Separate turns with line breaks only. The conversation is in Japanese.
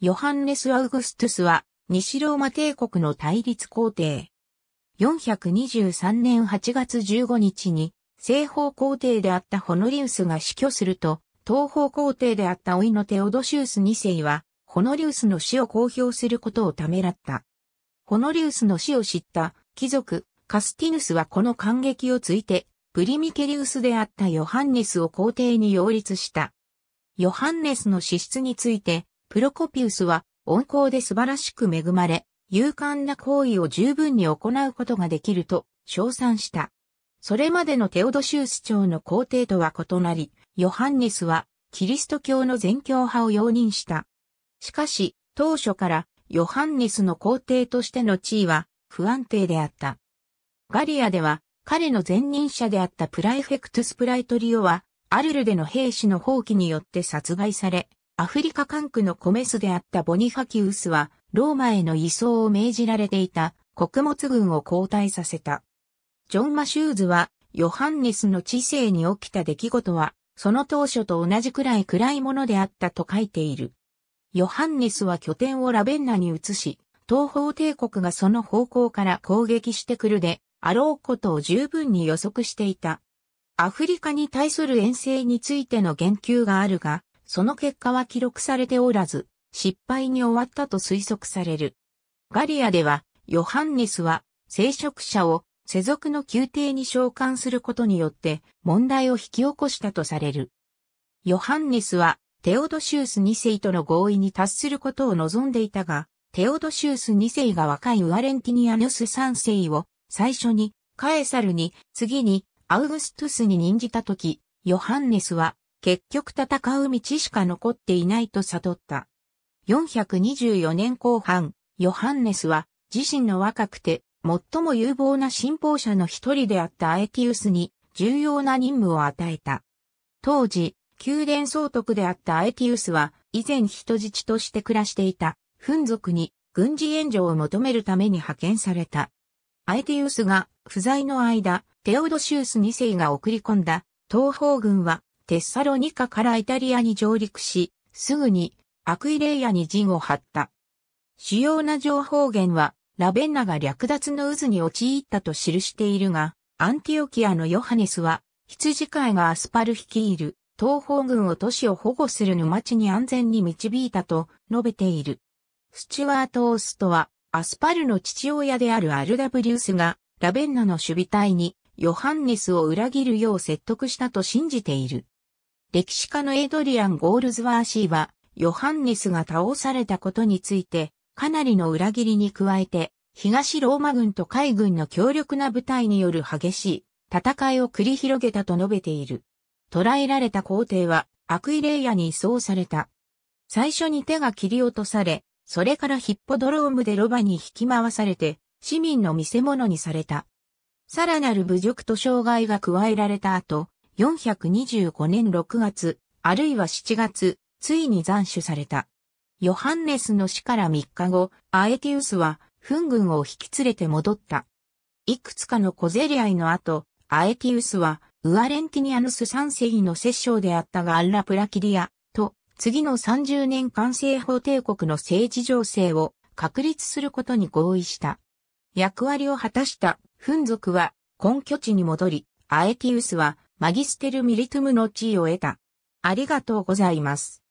ヨハンネス・アウグストゥスは、西ローマ帝国の対立皇帝。423年8月15日に、西方皇帝であったホノリウスが死去すると、東方皇帝であった老いのテオドシウス2世は、ホノリウスの死を公表することをためらった。ホノリウスの死を知った貴族、カスティヌスはこの感激をついて、プリミケリウスであったヨハンネスを皇帝に擁立した。ヨハンネスの資質について、プロコピウスは温厚で素晴らしく恵まれ、勇敢な行為を十分に行うことができると称賛した。それまでのテオドシウス朝の皇帝とは異なり、ヨハンネスはキリスト教の全教派を容認した。しかし、当初からヨハンネスの皇帝としての地位は不安定であった。ガリアでは彼の前任者であったプライフェクトスプライトリオはアルルでの兵士の放棄によって殺害され、アフリカ管区のコメスであったボニファキウスは、ローマへの移送を命じられていた穀物軍を交代させた。ジョン・マシューズは、ヨハンネスの知性に起きた出来事は、その当初と同じくらい暗いものであったと書いている。ヨハンネスは拠点をラベンナに移し、東方帝国がその方向から攻撃してくるで、あろうことを十分に予測していた。アフリカに対する遠征についての言及があるが、その結果は記録されておらず、失敗に終わったと推測される。ガリアでは、ヨハンネスは、聖職者を世俗の宮廷に召喚することによって問題を引き起こしたとされる。ヨハンネスはテオドシウス2世との合意に達することを望んでいたが、テオドシウス2世が若いウアレンティニアヌス3世を最初にカエサルに、次にアウグストゥスに任じたとき、ヨハンネスは結局戦う道しか残っていないと悟った。424年後半、ヨハンネスは自身の若くて最も有望な信奉者の一人であったアエティウスに重要な任務を与えた。当時、宮殿総督であったアエティウスは以前人質として暮らしていた、フン族に軍事援助を求めるために派遣された。アエティウスが不在の間、テオドシウス2世が送り込んだ東方軍はテッサロニカからイタリアに上陸し、すぐにアクイレイアに陣を張った。主要な情報源は、ラベンナが略奪の渦に陥ったと記しているが、アンティオキアのヨハネスは、羊飼いがアスパル率いる東方軍を都市を保護する沼地に安全に導いたと述べている。スチュワート・オーストは、アスパルの父親であるアルダブリウスが、ラベンナの守備隊に、ヨハンネスを裏切るよう説得したと信じている。歴史家のエイドリアン・ゴールズワーシーは、ヨハンネスが倒されたことについて、かなりの裏切りに加えて、東ローマ軍と海軍の強力な部隊による激しい戦いを繰り広げたと述べている。捕らえられた皇帝はアクイレイヤに移送された。最初に手が切り落とされ、それからヒッポドロームでロバに引き回されて、市民の見せ物にされた。さらなる侮辱と障害が加えられた後、425年6月、あるいは7月、ついに斬首された。ヨハンネスの死から3日後、アエティウスは、フン軍を引き連れて戻った。いくつかの小競り合いの後、アエティウスは、ウアレンティニアヌス3世の摂政であったガアラプラキリアと、次の30年間政法帝国の政治情勢を確立することに合意した。役割を果たしたフン族は根拠地に戻り、アエティウスはマギステルミリトゥムの地位を得た。ありがとうございます。